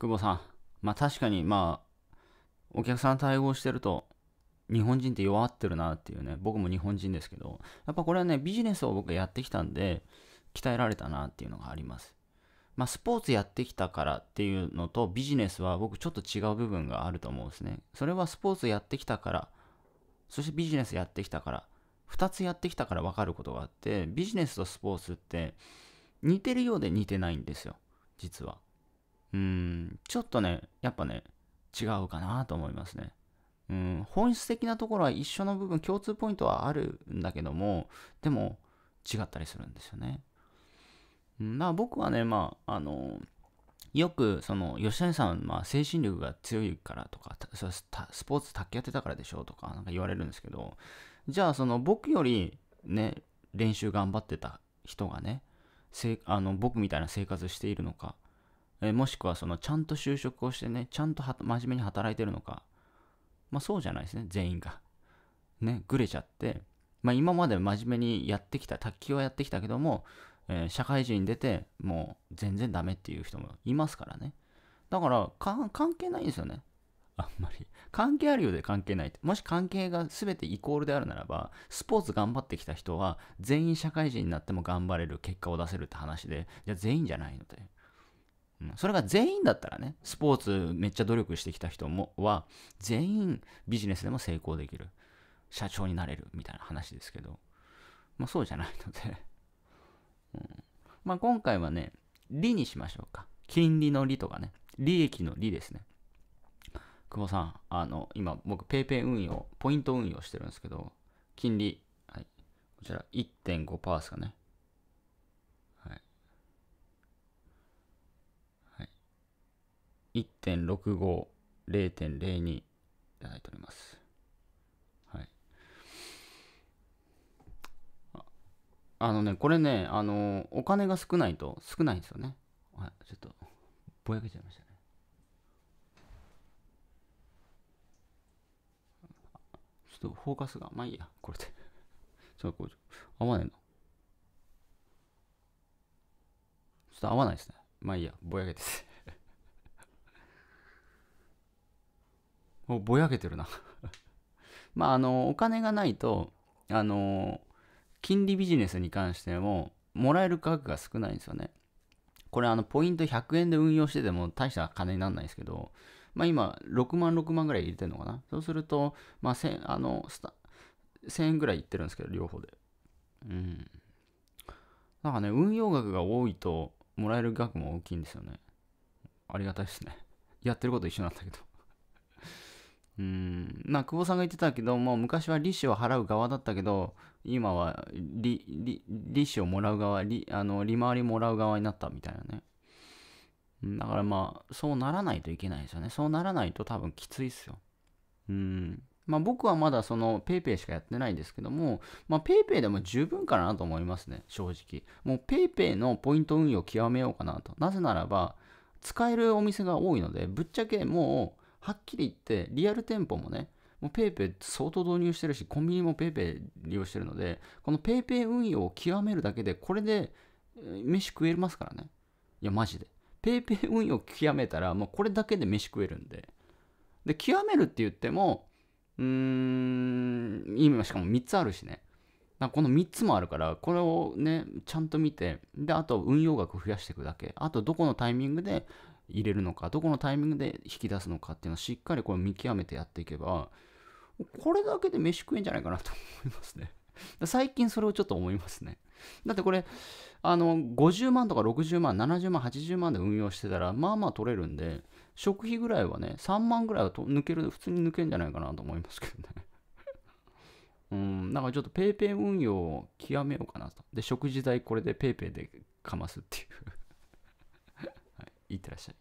久保さん、まあ確かに、まあ、お客さん対応してると、日本人って弱ってるなっていうね、僕も日本人ですけど、やっぱこれはね、ビジネスを僕やってきたんで、鍛えられたなっていうのがあります。まあ、スポーツやってきたからっていうのとビジネスは僕ちょっと違う部分があると思うんですね。それはスポーツやってきたから、そしてビジネスやってきたから、2つやってきたから分かることがあって、ビジネスとスポーツって似てるようで似てないんですよ、実は。うん、ちょっとね、やっぱね、違うかなと思いますね。うん、本質的なところは一緒の部分、共通ポイントはあるんだけども、でも違ったりするんですよね。うん、まあ僕はね、まあ、あの、よくその吉谷さん、まあ、精神力が強いからとかスポーツ卓球やってたからでしょうとかなんか言われるんですけどじゃあその僕よりね練習頑張ってた人がねせあの僕みたいな生活しているのかえもしくはそのちゃんと就職をしてね、ちゃんと真面目に働いてるのか、まあそうじゃないですね、全員が。ね、ぐれちゃって、まあ今まで真面目にやってきた、卓球はやってきたけども、えー、社会人に出て、もう全然ダメっていう人もいますからね。だから関係ないんですよね。あんまり。関係あるようで関係ない。もし関係が全てイコールであるならば、スポーツ頑張ってきた人は全員社会人になっても頑張れる結果を出せるって話で、じゃあ全員じゃないので。うん、それが全員だったらね、スポーツめっちゃ努力してきた人もは、全員ビジネスでも成功できる。社長になれるみたいな話ですけど、まあそうじゃないのでうん、まあ今回はね、利にしましょうか。金利の利とかね、利益の利ですね。久保さん、あの、今僕 PayPay 運用、ポイント運用してるんですけど、金利、はい、こちら1.5%ですかね。いただいております。はい。あのね、これね、あの、お金が少ないと少ないんですよね。はい、ちょっと、ぼやけちゃいましたね。ちょっとフォーカスが、まあいいや、これで。ちょっとこう、合わないの。ちょっと合わないですね。まあいいや、ぼやけです。もうぼやけてるな まあ、あの、お金がないと、あの、金利ビジネスに関しても、もらえる額が少ないんですよね。これ、あの、ポイント100円で運用してても大した金にならないですけど、まあ、今、6万、6万ぐらい入れてるのかな。そうすると、まあ、1000、あの、1000円ぐらいいってるんですけど、両方で。うん。なんかね、運用額が多いと、もらえる額も大きいんですよね。ありがたいですね。やってること一緒なんだけどうんまあ久保さんが言ってたけども昔は利子を払う側だったけど今は利利利子をもらう側利あの利回りもらう側になったみたいなねだからまあそうならないといけないですよねそうならないと多分きついっすようんまあ、僕はまだその PayPay しかやってないんですけども、ま PayPay でも十分かなと思いますね、正直。もう PayPay のポイント運用を極めようかなと。なぜならば、使えるお店が多いので、ぶっちゃけもう、はっきり言ってリアル店舗もねもう PayPay 相当導入してるしコンビニも PayPay 利用してるのでこの PayPay 運用を極めるだけでこれで飯食えますからねいやマジで PayPay 運用を極めたらもうこれだけで飯食えるんでで極めるって言ってもうーん今しかも3つあるしねこの3つもあるから、これをね、ちゃんと見て、で、あと運用額増やしていくだけ。あと、どこのタイミングで入れるのか、どこのタイミングで引き出すのかっていうのをしっかりこれ見極めてやっていけば、これだけで飯食えんじゃないかなと思いますね。最近それをちょっと思いますね。だってこれ、あの、50万とか60万、70万、80万で運用してたら、まあまあ取れるんで、食費ぐらいはね、3万ぐらいは抜ける、普通に抜けんじゃないかなと思いますけどね。うん、だからちょっと PayPay 運用を極めようかなと。で、食事代これで PayPay でかますっていういってらっしゃい。